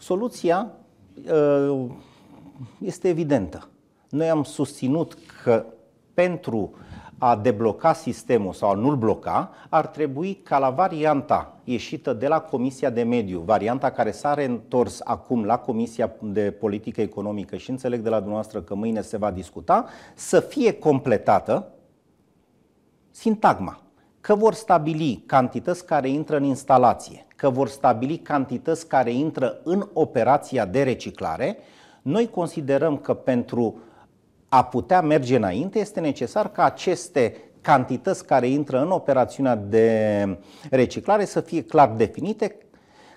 Soluția uh, este evidentă. Noi am susținut că pentru a debloca sistemul sau a nu-l bloca, ar trebui ca la varianta ieșită de la Comisia de Mediu, varianta care s-a reîntors acum la Comisia de Politică Economică și înțeleg de la dumneavoastră că mâine se va discuta, să fie completată sintagma că vor stabili cantități care intră în instalație, că vor stabili cantități care intră în operația de reciclare, noi considerăm că pentru a putea merge înainte este necesar ca aceste cantități care intră în operațiunea de reciclare să fie clar definite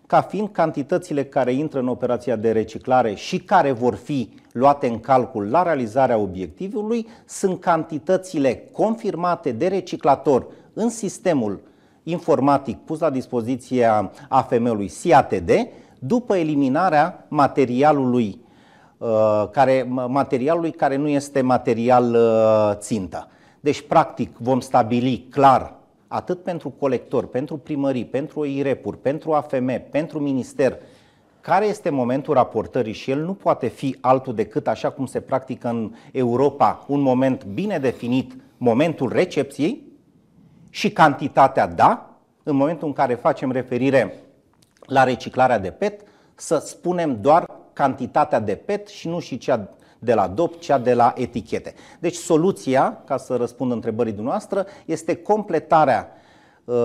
ca fiind cantitățile care intră în operația de reciclare și care vor fi luate în calcul la realizarea obiectivului, sunt cantitățile confirmate de reciclator în sistemul informatic pus la dispoziția AFM-ului SIATD după eliminarea materialului uh, care, materialului care nu este material uh, țintă. Deci, practic, vom stabili clar atât pentru colector, pentru primării, pentru IREP-uri, pentru AFM, pentru minister, care este momentul raportării și el nu poate fi altul decât așa cum se practică în Europa, un moment bine definit, momentul recepției, și cantitatea da, în momentul în care facem referire la reciclarea de PET, să spunem doar cantitatea de PET și nu și cea de la DOP, cea de la etichete. Deci soluția, ca să răspund întrebării dumneavoastră, este completarea uh,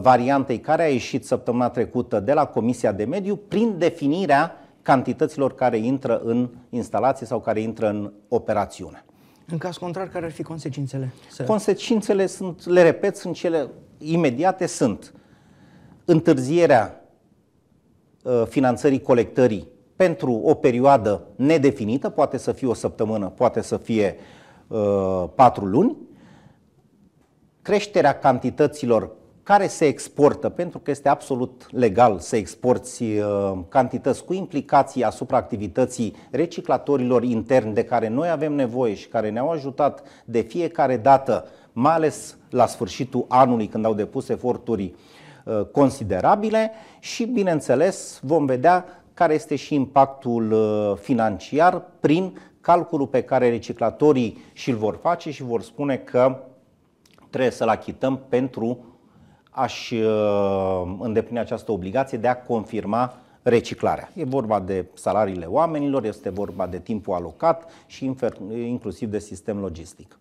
variantei care a ieșit săptămâna trecută de la Comisia de Mediu prin definirea cantităților care intră în instalație sau care intră în operațiune. În caz contrar, care ar fi consecințele? Consecințele sunt, le repet, sunt cele imediate, sunt întârzierea uh, finanțării colectării pentru o perioadă nedefinită, poate să fie o săptămână, poate să fie uh, patru luni, creșterea cantităților care se exportă, pentru că este absolut legal să exporti uh, cantități cu implicații asupra activității reciclatorilor interni de care noi avem nevoie și care ne-au ajutat de fiecare dată, mai ales la sfârșitul anului când au depus eforturi uh, considerabile și, bineînțeles, vom vedea care este și impactul uh, financiar prin calculul pe care reciclatorii și-l vor face și vor spune că trebuie să-l achităm pentru aș uh, îndeplini această obligație de a confirma reciclarea. E vorba de salariile oamenilor, este vorba de timpul alocat și inclusiv de sistem logistic.